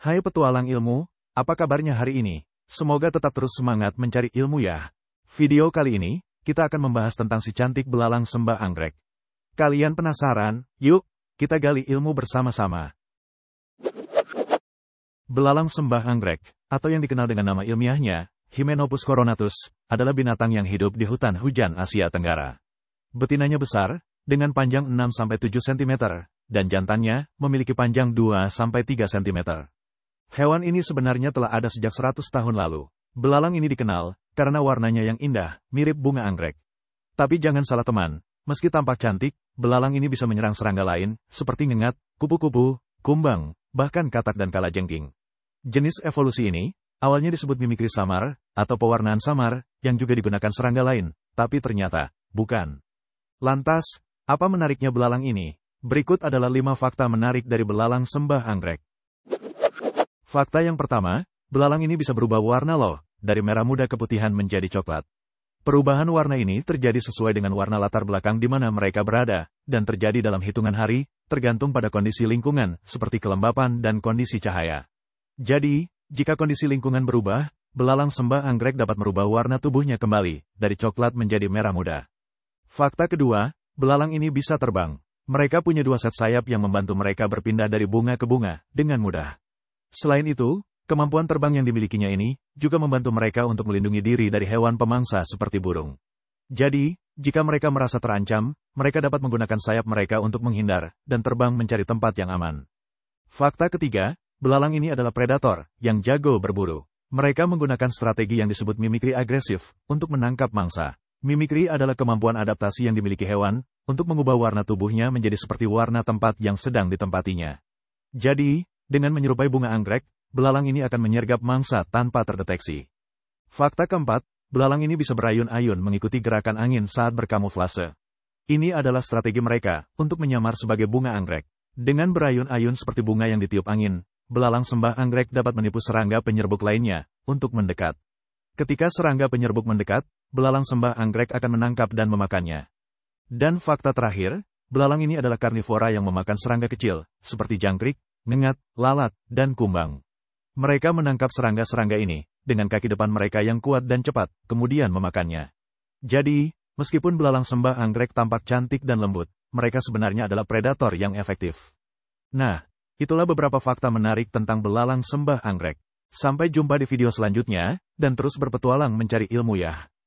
Hai petualang ilmu, apa kabarnya hari ini? Semoga tetap terus semangat mencari ilmu ya. Video kali ini, kita akan membahas tentang si cantik belalang sembah anggrek. Kalian penasaran? Yuk, kita gali ilmu bersama-sama. Belalang sembah anggrek, atau yang dikenal dengan nama ilmiahnya, Hymenopus coronatus, adalah binatang yang hidup di hutan hujan Asia Tenggara. Betinanya besar, dengan panjang 6-7 cm, dan jantannya memiliki panjang 2-3 cm. Hewan ini sebenarnya telah ada sejak 100 tahun lalu. Belalang ini dikenal, karena warnanya yang indah, mirip bunga anggrek. Tapi jangan salah teman, meski tampak cantik, belalang ini bisa menyerang serangga lain, seperti ngengat, kupu-kupu, kumbang, bahkan katak dan kalajengking. Jenis evolusi ini, awalnya disebut mimikri samar, atau pewarnaan samar, yang juga digunakan serangga lain, tapi ternyata, bukan. Lantas, apa menariknya belalang ini? Berikut adalah 5 fakta menarik dari belalang sembah anggrek. Fakta yang pertama, belalang ini bisa berubah warna loh, dari merah muda keputihan menjadi coklat. Perubahan warna ini terjadi sesuai dengan warna latar belakang di mana mereka berada, dan terjadi dalam hitungan hari, tergantung pada kondisi lingkungan, seperti kelembapan dan kondisi cahaya. Jadi, jika kondisi lingkungan berubah, belalang sembah anggrek dapat merubah warna tubuhnya kembali, dari coklat menjadi merah muda. Fakta kedua, belalang ini bisa terbang. Mereka punya dua set sayap yang membantu mereka berpindah dari bunga ke bunga, dengan mudah. Selain itu, kemampuan terbang yang dimilikinya ini juga membantu mereka untuk melindungi diri dari hewan pemangsa seperti burung. Jadi, jika mereka merasa terancam, mereka dapat menggunakan sayap mereka untuk menghindar dan terbang mencari tempat yang aman. Fakta ketiga, belalang ini adalah predator yang jago berburu. Mereka menggunakan strategi yang disebut mimikri agresif untuk menangkap mangsa. Mimikri adalah kemampuan adaptasi yang dimiliki hewan untuk mengubah warna tubuhnya menjadi seperti warna tempat yang sedang ditempatinya. Jadi, dengan menyerupai bunga anggrek, belalang ini akan menyergap mangsa tanpa terdeteksi. Fakta keempat, belalang ini bisa berayun-ayun mengikuti gerakan angin saat berkamuflase. Ini adalah strategi mereka untuk menyamar sebagai bunga anggrek. Dengan berayun-ayun seperti bunga yang ditiup angin, belalang sembah anggrek dapat menipu serangga penyerbuk lainnya untuk mendekat. Ketika serangga penyerbuk mendekat, belalang sembah anggrek akan menangkap dan memakannya. Dan fakta terakhir, belalang ini adalah karnivora yang memakan serangga kecil, seperti jangkrik, nengat, lalat, dan kumbang. Mereka menangkap serangga-serangga ini, dengan kaki depan mereka yang kuat dan cepat, kemudian memakannya. Jadi, meskipun belalang sembah anggrek tampak cantik dan lembut, mereka sebenarnya adalah predator yang efektif. Nah, itulah beberapa fakta menarik tentang belalang sembah anggrek. Sampai jumpa di video selanjutnya, dan terus berpetualang mencari ilmu ya.